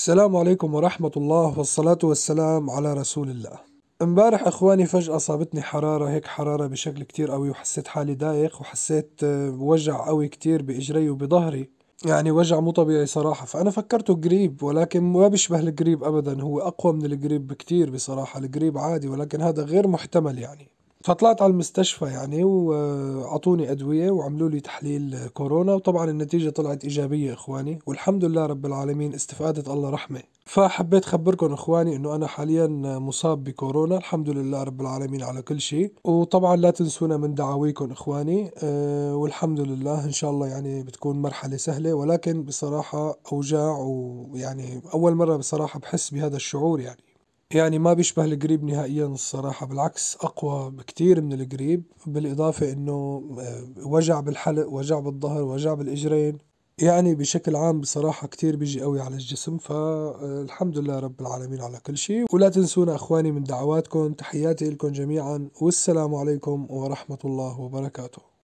السلام عليكم ورحمة الله والصلاة والسلام على رسول الله امبارح اخواني فجأة صابتني حرارة هيك حرارة بشكل كتير قوي وحسيت حالي دايخ وحسيت بوجع آه، قوي كتير بإجري وبظهري يعني وجع مو طبيعي صراحة فأنا فكرته قريب ولكن ما بيشبه القريب أبدا هو أقوى من القريب بكتير بصراحة القريب عادي ولكن هذا غير محتمل يعني فطلعت على المستشفى يعني واعطوني ادويه وعملوا لي تحليل كورونا وطبعا النتيجه طلعت ايجابيه اخواني والحمد لله رب العالمين استفادت الله رحمه فحبيت خبركم اخواني انه انا حاليا مصاب بكورونا الحمد لله رب العالمين على كل شيء وطبعا لا تنسونا من دعاويكم اخواني أه والحمد لله ان شاء الله يعني بتكون مرحله سهله ولكن بصراحه اوجاع ويعني اول مره بصراحه بحس بهذا الشعور يعني يعني ما بيشبه القريب نهائيا الصراحة بالعكس أقوى بكتير من القريب بالإضافة إنه آه، وجع بالحلق وجع بالظهر وجع بالإجرين يعني بشكل عام بصراحة كتير بيجي قوي على الجسم فالحمد آه، لله رب العالمين على كل شيء ولا تنسونا أخواني من دعواتكم تحياتي لكم جميعا والسلام عليكم ورحمة الله وبركاته